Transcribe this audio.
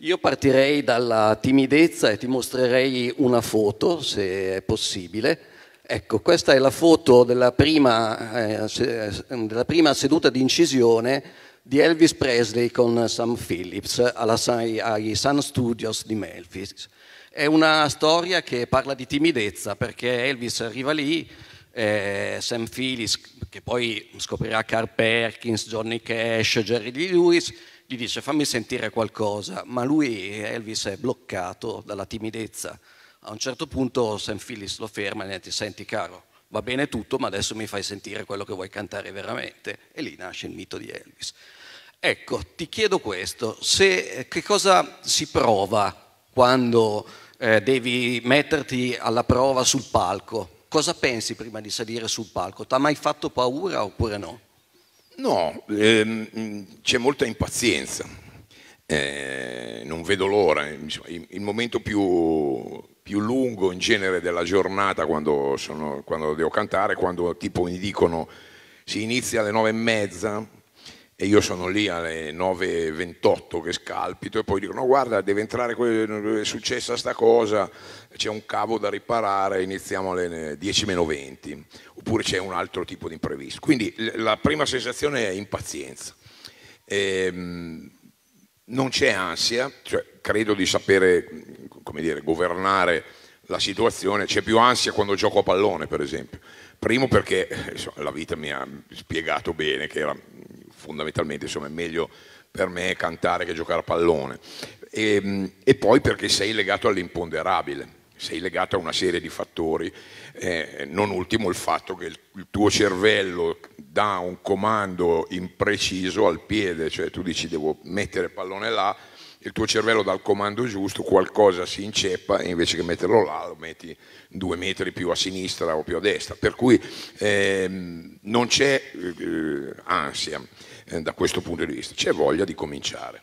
Io partirei dalla timidezza e ti mostrerei una foto, se è possibile. Ecco, questa è la foto della prima, eh, eh, della prima seduta di incisione di Elvis Presley con Sam Phillips alla, ai Sun Studios di Memphis. È una storia che parla di timidezza perché Elvis arriva lì, eh, Sam Phillips, che poi scoprirà Carl Perkins, Johnny Cash, Jerry Lee Lewis, gli dice fammi sentire qualcosa, ma lui, Elvis, è bloccato dalla timidezza. A un certo punto Sam Phillips lo ferma e ne ti senti caro, va bene tutto, ma adesso mi fai sentire quello che vuoi cantare veramente. E lì nasce il mito di Elvis. Ecco, ti chiedo questo, se, eh, che cosa si prova quando eh, devi metterti alla prova sul palco? Cosa pensi prima di salire sul palco? Ti ha mai fatto paura oppure no? No, ehm, c'è molta impazienza, eh, non vedo l'ora, il, il momento più, più, lungo in genere della giornata quando, sono, quando devo cantare, quando tipo mi dicono si inizia alle nove e mezza, e io sono lì alle 9.28 che scalpito e poi dicono guarda deve entrare, è successa sta cosa, c'è un cavo da riparare, iniziamo alle 10.20 oppure c'è un altro tipo di imprevisto. Quindi la prima sensazione è impazienza. Ehm, non c'è ansia, cioè, credo di sapere dire, governare la situazione, c'è più ansia quando gioco a pallone per esempio. Primo perché eh, insomma, la vita mi ha spiegato bene che era fondamentalmente insomma, è meglio per me cantare che giocare a pallone. E, ehm, e poi perché sei legato all'imponderabile, sei legato a una serie di fattori, eh, non ultimo il fatto che il, il, tuo cervello dà un comando impreciso al piede, cioè tu dici devo mettere il pallone là, il tuo cervello dà il comando giusto, qualcosa si inceppa e invece che metterlo là lo metti due metri più a sinistra o più a destra. Per cui ehm, non c'è eh, eh ansia eh, da questo punto di vista, c'è voglia di cominciare.